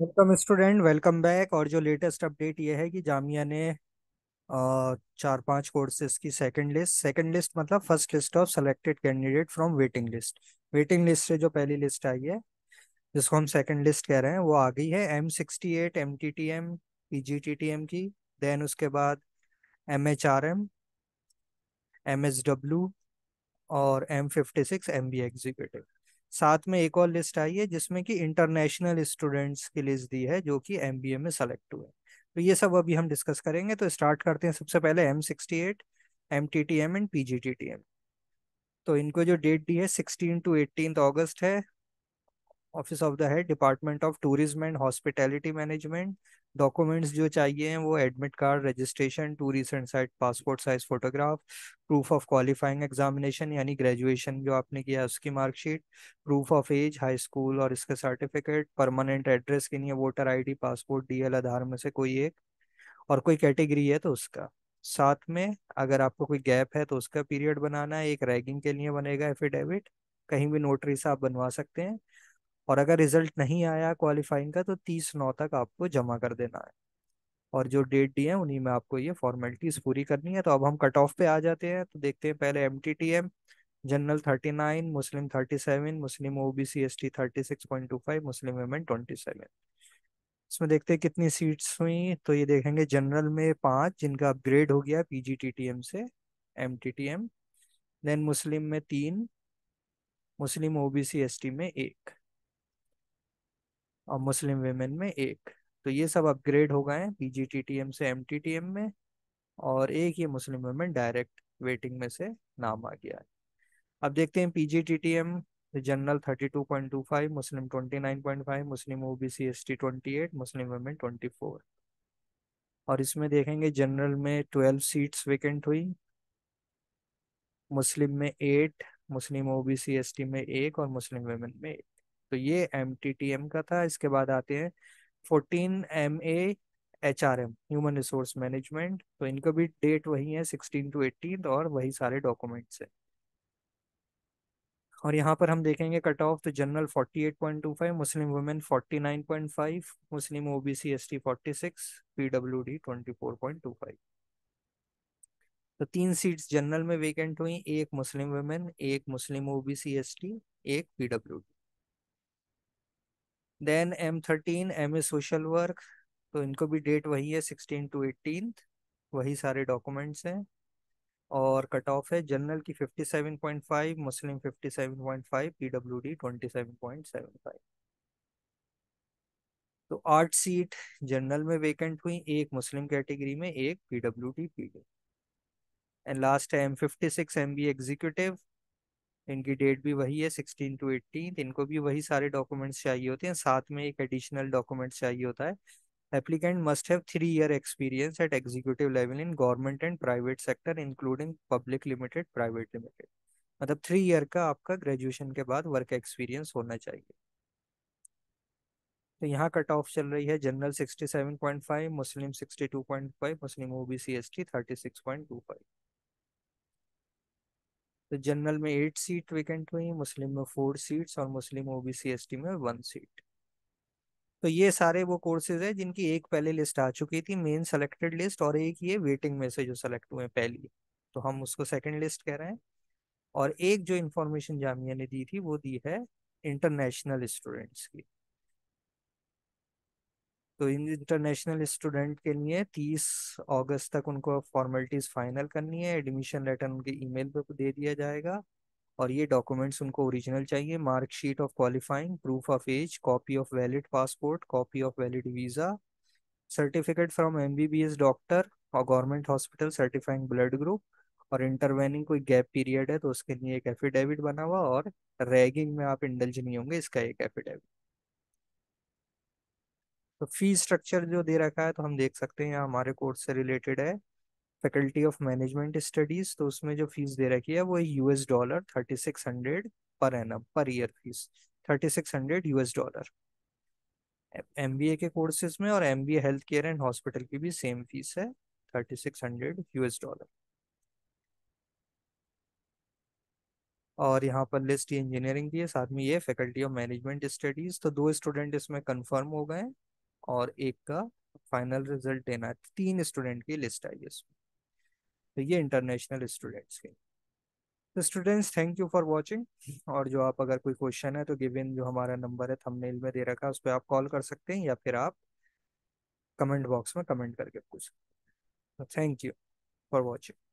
welcome student welcome back और जो latest update ये है कि जामिया ने चार पांच कोर्सेज की सेकंड लिस्ट सेकंड लिस्ट मतलब first list of selected candidate from waiting list waiting list से जो पहली लिस्ट आई है जिसको हम सेकंड लिस्ट कह रहे हैं वो आ गई है M sixty eight M T T M P G T T M की देन उसके बाद M H R M M W और M fifty six M B executive साथ में एक और लिस्ट आई है जिसमें कि इंटरनेशनल स्टूडेंट्स की लिस्ट दी है जो कि एम में सेलेक्ट हुए तो ये सब अभी हम डिस्कस करेंगे तो स्टार्ट करते हैं सबसे पहले M sixty eight M T T M and P T T M तो इनको जो डेट दी है सिक्सटीन टू एटीन अगस्त है office of the head department of tourism and hospitality management documents जो चाहिए हैं वो admit card registration two recent site passport size photograph proof of qualifying examination यानी ग्रेजुएशन जो आपने किया है उसकी marksheet proof of age high school और इसके सर्टिफिकेट परमानेंट एड्रेस के लिए voter ID passport DL Aadhaar में से कोई एक और कोई कैटेगरी है तो उसका साथ में अगर आपको कोई गैप है तो उसका पीरियड बनाना है एक रैगिंग के लिए बनेगा एफिडेविट कहीं भी नोटरी से आप बनवा सकते हैं और अगर रिजल्ट नहीं आया क्वालिफाइंग का तो तीस नौ तक आपको जमा कर देना है और जो डेट दी है उन्हीं में आपको ये फॉर्मेलिटीज पूरी करनी है तो अब हम कट ऑफ पे आ जाते हैं तो देखते हैं पहले M T T M general thirty nine Muslim thirty seven Muslim O B C S T thirty six point two five Muslim women twenty seven इसमें देखते हैं कितनी सीट्स हुई तो ये देखेंगे जनरल में पाँच जिनका अपग्रेड हो गया P G T T M से M T T M then Muslim में तीन Muslim O B C S T में एक और मुस्लिम वेमेन में एक तो ये सब अपग्रेड हो गए हैं पीजीटीटीएम से एमटीटीएम में और एक ये मुस्लिम वेमेन डायरेक्ट वेटिंग में से नाम आ गया है अब देखते हैं PGTTM general 32.25 Muslim 29.5 Muslim OBC ST 28 Muslim women 24 और इसमें देखेंगे जनरल में 12 सीट्स वेकेंट हुई मुस्लिम में एट मुस्लिम ओबीसी एसटी में एक और मुस्लिम वेमेन में एक तो ये एम टी टी एम का था इसके बाद आते हैं fourteen M A H R M human resource management तो इनका भी डेट वही है सिक्सटीन टू एटीन और वही सारे डॉक्यूमेंट्स हैं और यहाँ पर हम देखेंगे कट ऑफ तो general five Muslim women forty nine point five Muslim OBC four point two five तो तीन सीट्स जनरल में वेकेंट हुई एक मुस्लिम वुमेन एक मुस्लिम ओबीसी एसटी एक PWD then M thirteen M A social work तो इनको भी डेट वही है सिक्सटीन टू एटीन वही सारे डॉक्यूमेंट्स हैं और कट ऑफ है जनरल की fifty seven point five Muslim fifty seven point five P W D twenty seven point seven five तो आठ सीट जनरल में वेकेंट हुई एक मुस्लिम कैटेगरी में एक P W D P D and last है M fifty six M B executive इनकी date भी वही है सिक्सटीन टू एटीन इनको भी वही सारे डॉक्यूमेंट्स चाहिए होते हैं साथ में एक एडिशनल डॉक्यूमेंट चाहिए होता है applicant must have three year experience at executive level in government and private sector including public limited private limited मतलब थ्री ईयर का आपका ग्रेजुएशन के बाद वर्क एक्सपीरियंस होना चाहिए तो यहाँ कट ऑफ चल रही है general five Muslim five Muslim OBC two five तो जनरल में एट सीट वेकेंट हुई मुस्लिम में फोर सीट्स और मुस्लिम ओबीसी एसटी में वन सीट तो ये सारे वो कोर्सेज है जिनकी एक पहले लिस्ट आ चुकी थी मेन सेलेक्टेड लिस्ट और एक ये वेटिंग में से जो सेलेक्ट हुए पहली तो हम उसको सेकेंड लिस्ट कह रहे हैं और एक जो इन्फॉर्मेशन जामिया ने दी थी वो दी है इंटरनेशनल स्टूडेंट्स की तो इंटरनेशनल स्टूडेंट के लिए तीस अगस्त तक उनको फॉर्मेलिटीज फाइनल करनी है एडमिशन लेटर उनके ईमेल पे दे दिया जाएगा और ये डॉक्यूमेंट्स उनको ओरिजिनल चाहिए marksheet of qualifying proof of age copy of valid passport copy of valid visa certificate from MBBS doctor और government hospital certifying blood group और इंटरवेनिंग कोई गैप पीरियड है तो उसके लिए एक एफिडेविट बना हुआ और रैगिंग में आप इंडल्ज नहीं होंगे इसका एक एफिडेविट तो फी स्ट्रक्चर जो दे रखा है तो हम देख सकते हैं यहाँ हमारे कोर्स से रिलेटेड है फैकल्टी ऑफ मैनेजमेंट स्टडीज तो उसमें जो फीस दे रखी है वो US dollar thirty six hundred per an per year fee thirty six hundred US dollar M B A के कोर्सेज में और M B A health care and hospital की भी सेम फीस है thirty six hundred US dollar और यहाँ पर list engineering भी है साथ में ये फैकल्टी ऑफ मैनेजमेंट स्टडीज तो दो स्टूडेंट इसमें कंफर्म हो गए और एक का फाइनल रिजल्ट देना है तो तीन स्टूडेंट की लिस्ट आई इसमें तो ये इंटरनेशनल स्टूडेंट्स की तो students thank you for watching और जो आप अगर कोई क्वेश्चन है तो गिविन जो हमारा नंबर है थंबनेल में दे रखा है उस पर आप कॉल कर सकते हैं या फिर आप कमेंट बॉक्स में कमेंट करके पूछ सकते हैं थैंक यू फॉर वॉचिंग